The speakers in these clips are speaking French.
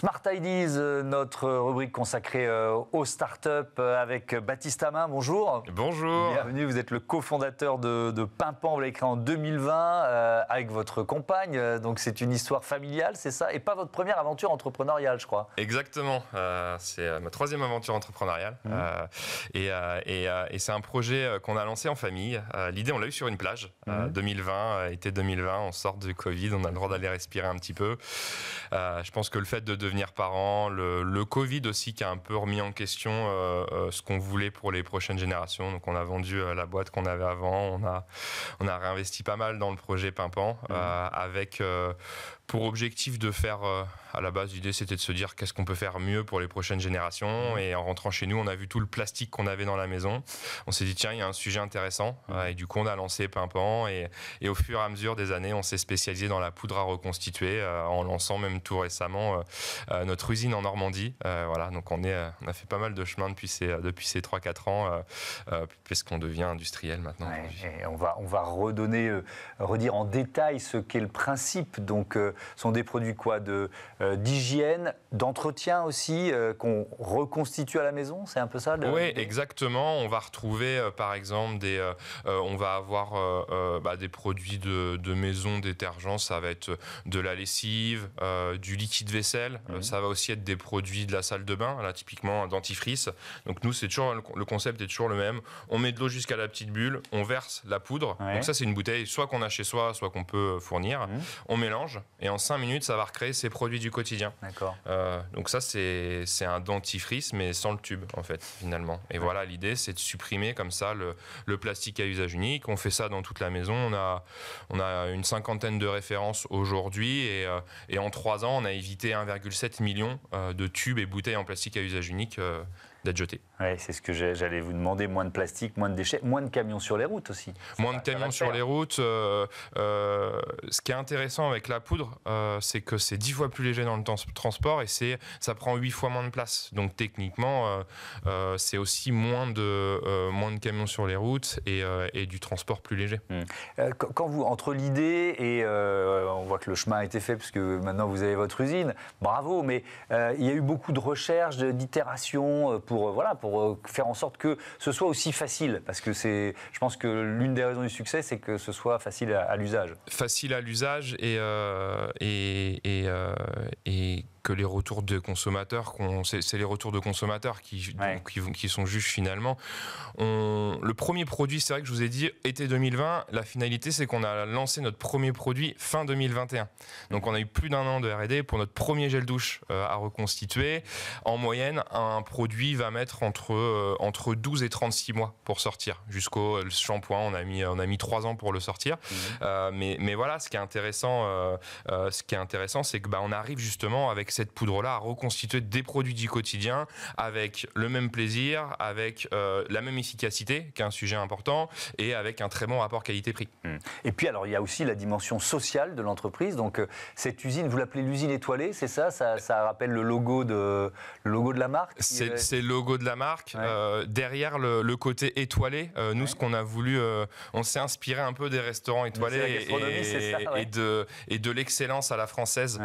Smart Ideas, euh, notre rubrique consacrée euh, aux startups euh, avec Baptiste Amin. Bonjour. Bonjour. Bienvenue. Vous êtes le cofondateur de, de Pimpan. Vous l'avez créé en 2020 avec votre compagne. Donc c'est une histoire familiale, c'est ça Et pas votre première aventure entrepreneuriale, je crois. Exactement. c'est ma troisième aventure entrepreneuriale. Mmh. et, et, et c'est un projet qu'on a lancé en famille. L'idée, on l'a eu sur une plage. 2020, mmh. été 2020, on sort du Covid, on a le droit d'aller respirer un petit peu. je pense que le fait de, de devenir parents, le, le, Covid aussi qui a un peu remis en question euh, euh, ce qu'on voulait pour les prochaines générations. Donc on a vendu euh, la boîte qu'on avait avant, on a, on a réinvesti pas mal dans le projet Pimpant. Mmh. avec pour objectif de faire, à la base l'idée c'était de se dire qu'est-ce qu'on peut faire mieux pour les prochaines générations. Mmh. Et en rentrant chez nous, on a vu tout le plastique qu'on avait dans la maison. On s'est dit tiens, il y a un sujet intéressant. Mmh. et du coup on a lancé Pimpant. et, et au fur et à mesure des années, on s'est spécialisé dans la poudre à reconstituer en lançant même tout récemment euh, notre usine en Normandie. Euh, voilà, donc on, est, euh, on a fait pas mal de chemin depuis ces, depuis ces 3-4 ans, puisqu'on devient industriel maintenant. on, va, on va redonner, redire en détail ce qu'est le principe. Donc, sont des produits quoi D'hygiène, d'entretien aussi, qu'on reconstitue à la maison C'est un peu ça Oui, exactement. On va retrouver, par exemple, des, on va avoir bah, des produits de, de, maison, détergents, ça va être de la lessive, du liquide vaisselle, euh, mhm. ça va aussi être des produits de la salle de bain, là typiquement un dentifrice. Donc nous, c'est toujours le concept est toujours le même. On met de l'eau jusqu'à la petite bulle, on verse la poudre. Donc ça, c'est une bouteille, soit qu'on a chez soi, soit qu'on peut euh, fournir. Mhm. On mélange et en 5 minutes, ça va recréer ses produits du quotidien. D'accord. Euh, donc ça, c'est un dentifrice, mais sans le tube en fait, finalement. Et voilà, l'idée, c'est de supprimer comme ça le, plastique à usage unique. On fait ça dans toute la maison. On a, on a une cinquantaine de références aujourd'hui et, et en 3 ans, on a évité 1,5 7 millions euh, de tubes et bouteilles en plastique à usage unique euh, d'être jeté. c'est ce que j'allais vous demander. Moins de plastique, moins de déchets, moins de camions sur les routes aussi. Moins de camions sur les routes. Euh, euh, ce qui est intéressant avec la poudre, euh, c'est que c'est 10 fois plus léger dans le transport et c'est, ça prend 8 fois moins de place. Donc techniquement, c'est aussi moins de, moins de camions sur les routes et, du transport plus léger. Hmm. Quand vous, entre l'idée et on voit que le chemin a été fait puisque maintenant vous avez votre usine, bravo, mais il y a eu beaucoup de recherches, d'itérations pour, euh, voilà, pour euh, faire en sorte que ce soit aussi facile. Parce que c'est, je pense que l'une des raisons du succès, c'est que ce soit facile à, l'usage. Facile à l'usage et euh, que les retours de consommateurs, c'est, les retours de consommateurs qui, qui, sont juges finalement. le premier produit, c'est vrai que je vous ai dit, été 2020, la finalité c'est qu'on a lancé notre premier produit fin 2021. Donc on a eu plus d'un an de RD pour notre premier gel douche euh, à reconstituer. En moyenne, un produit va mettre entre, euh, entre 12 et 36 mois pour sortir. Jusqu'au euh, shampoing, on, a mis, on a mis 3 ans pour le sortir. Mmh. mais, mais voilà, ce qui est intéressant, ce qui est intéressant c'est qu'on bah, on arrive justement avec cette poudre-là à reconstituer des produits du quotidien avec le même plaisir, avec euh, la même efficacité, qui est un sujet important, et avec un très bon rapport qualité-prix. Hum. Et puis alors il y a aussi la dimension sociale de l'entreprise. Donc euh, cette usine, vous l'appelez l'usine étoilée, c'est ça, ça, rappelle le logo de logo de la marque. C'est le logo de la marque. Euh, derrière le, côté étoilé, nous ce qu'on a voulu, on s'est inspiré un peu des restaurants étoilés et, de et de l'excellence à la française.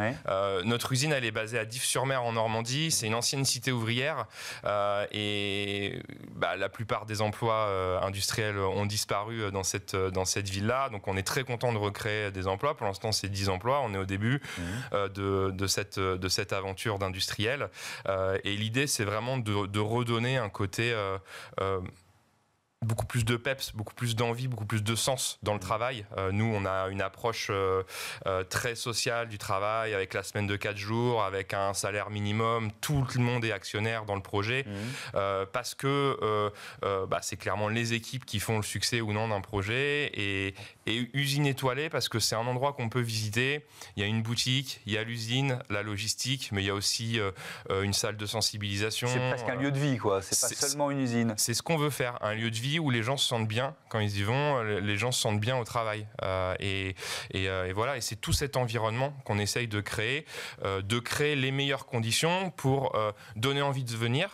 notre usine elle est basé à Dives-sur-Mer en Normandie. C'est une ancienne cité ouvrière euh, et bah, la plupart des emplois euh, industriels ont disparu euh, dans cette, dans cette ville-là. Donc on est très content de recréer des emplois. Pour l'instant, c'est 10 emplois. On est au début mmh. de, cette, de cette aventure d'industriel. et l'idée, c'est vraiment de, redonner un côté beaucoup plus de peps, beaucoup plus d'envie, beaucoup plus de sens dans le mm. travail. Euh, nous, on a une approche euh, euh, très sociale du travail, avec la semaine de 4 jours, avec un salaire minimum. Tout le monde est actionnaire dans le projet, mm. parce que bah, c'est clairement les équipes qui font le succès ou non d'un projet. Et, et usine étoilée, parce que c'est un endroit qu'on peut visiter. Il y a une boutique, il y a l'usine, la logistique, mais il y a aussi une salle de sensibilisation. C'est presque un lieu de vie, quoi. C'est pas seulement une usine. C'est ce qu'on veut faire, un lieu de vie où les gens se sentent bien quand ils y vont, euh, les gens se sentent bien au travail. Euh, euh, et, voilà, et c'est tout cet environnement qu'on essaye de créer, de créer les meilleures conditions pour donner envie de venir,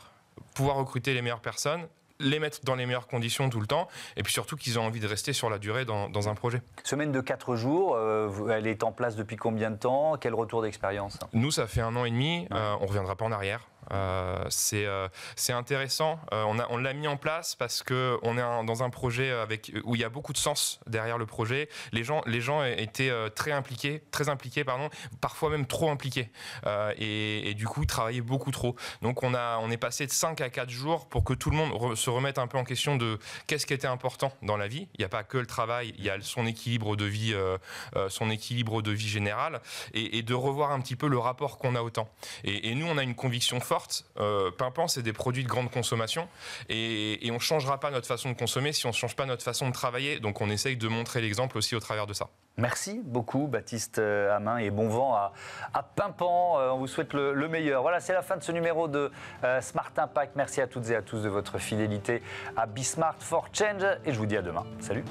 pouvoir recruter les meilleures personnes, les mettre dans les meilleures conditions tout le temps, et puis surtout qu'ils ont envie de rester sur la durée dans, un projet. Semaine de 4 jours, elle est en place depuis combien de temps Quel retour d'expérience Nous, ça fait un an et demi, on ne reviendra pas en arrière. Euh, euh, c'est intéressant. Euh, a on l'a mis en place parce que on est dans un projet avec, où il y a beaucoup de sens derrière le projet. Les gens, les gens étaient très impliqués, très impliqués, pardon, parfois même trop impliqués, et, du coup travaillaient beaucoup trop. Donc on, a, on est passé de 5 à 4 jours pour que tout le monde se remette un peu en question de qu'est-ce qui était important dans la vie. Il n'y a pas que le travail, il y a son équilibre de vie, son équilibre de vie générale, et, de revoir un petit peu le rapport qu'on a au temps. Et, et nous, on a une conviction forte. Euh, Pimpant, c'est des produits de grande consommation. Et, on ne changera pas notre façon de consommer si on ne change pas notre façon de travailler. Donc on essaye de montrer l'exemple aussi au travers de ça. Merci beaucoup, Baptiste euh, Hamin, et bon vent à, à Pimpan. Euh, on vous souhaite le, meilleur. Voilà, c'est la fin de ce numéro de Smart Impact. Merci à toutes et à tous de votre fidélité à Smart for Change, et je vous dis à demain. Salut.